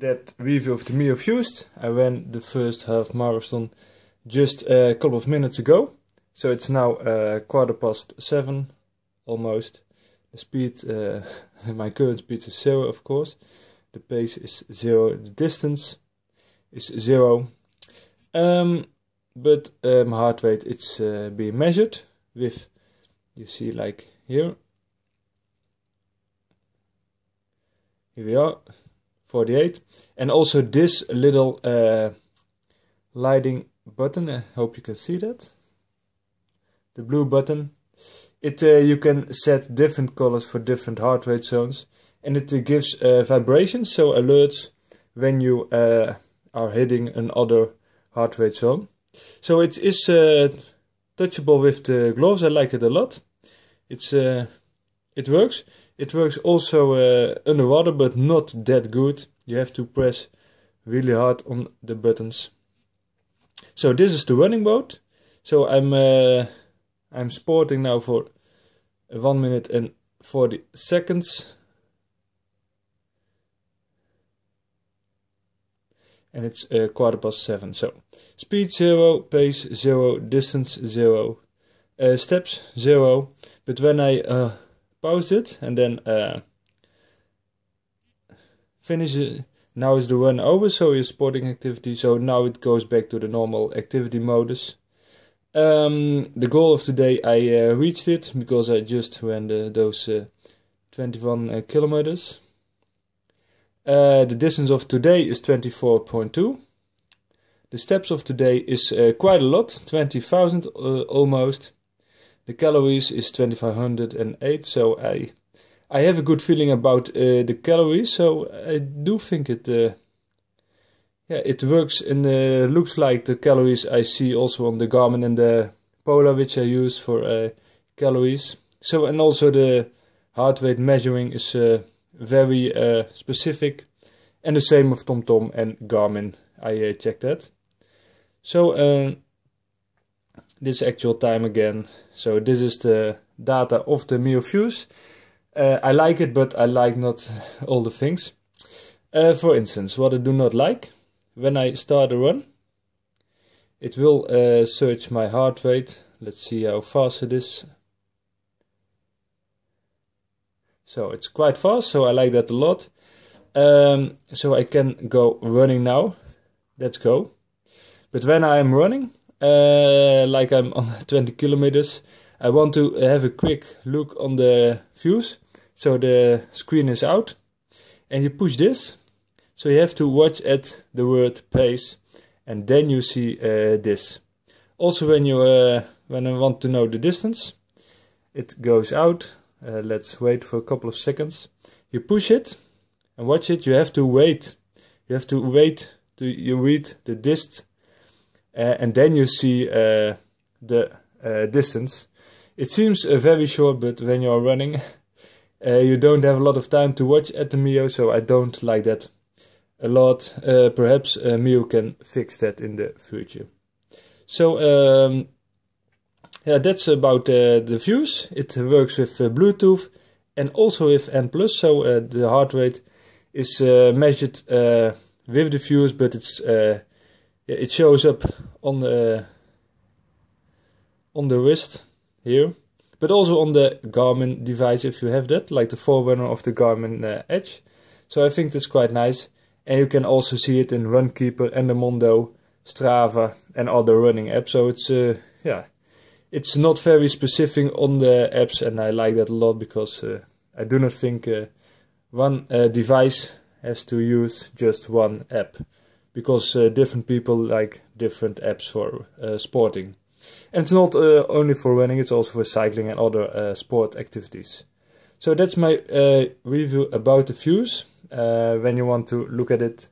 that review of the Mio Fused. I ran the first half marathon just a couple of minutes ago. So it's now uh, quarter past seven, almost. The speed, uh, my current speed is zero, of course. The pace is zero. The distance is zero. Um, but uh, um, my heart rate it's uh, being measured with, you see, like here. Here we are. 48 and also this little uh, lighting button I hope you can see that the blue button it uh, you can set different colors for different heart rate zones and it uh, gives uh, vibrations so alerts when you uh, are hitting another heart rate zone so it is uh, touchable with the gloves I like it a lot it's it works it works also uh, underwater, but not that good. You have to press really hard on the buttons. So this is the running boat. So I'm uh, I'm sporting now for one minute and forty seconds. And it's uh, quarter past seven. So speed zero, pace zero, distance zero, uh, steps zero. But when I uh, pause it and then uh, eh, finish it. Now is the run over, so your sporting activity. So now it goes back to the normal activity modus. Um, the goal of today, I uh, reached it because I just ran the, those eh, uh, 21 kilometers. the distance of today is 24.2. The steps of today is quite a lot, 20,000 almost. The calories is 2508, so I I have a good feeling about uh, the calories, so I do think it uh, yeah it works and uh, looks like the calories I see also on the Garmin and the Polar which I use for uh, calories. So and also the heart rate measuring is uh, very uh, specific, and the same with TomTom and Garmin. I checked that. So. Um, this actual time again. So this is the data of the MioFuse. Uh, I like it, but I like not all the things. Uh, for instance, what I do not like, when I start a run, it will uh, search my heart rate. Let's see how fast it is. So it's quite fast, so I like that a lot. Um, so I can go running now. Let's go. But when I am running, uh, like I'm on 20 kilometers. I want to have a quick look on the views. So the screen is out and you push this. So you have to watch at the word pace and then you see uh, this. Also when you uh, when I want to know the distance, it goes out. Uh, let's wait for a couple of seconds. You push it and watch it. You have to wait. You have to wait till you read the dist uh, and then you see uh, the uh, distance. It seems very short, but when you are running, you don't have a lot of time to watch at the Mio, so I don't like that a lot. perhaps Mio can fix that in the future. So um, yeah, that's about uh, the views. It works with uh, Bluetooth and also with N+. So uh, the heart rate is measured with the views, but it's yeah, it shows up on the on the wrist here, but also on the Garmin device if you have that, like the forerunner of the Garmin uh, Edge. So I think that's quite nice, and you can also see it in Runkeeper, and the Mondo Strava, and other running apps. So it's uh, yeah, it's not very specific on the apps, and I like that a lot because uh, I do not think uh, one uh, device has to use just one app because uh, different people like different apps for uh, sporting. And it's not uh, only for running, it's also for cycling and other uh, sport activities. So that's my uh, review about the Fuse. Uh, when you want to look at it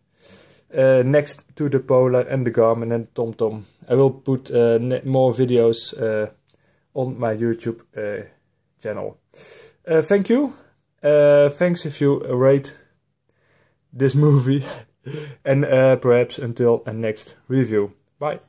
next to the Polar and the Garmin and the TomTom. I will put more videos on my YouTube channel. thank you. thanks if you rate this movie and uh, perhaps until a next review. Bye.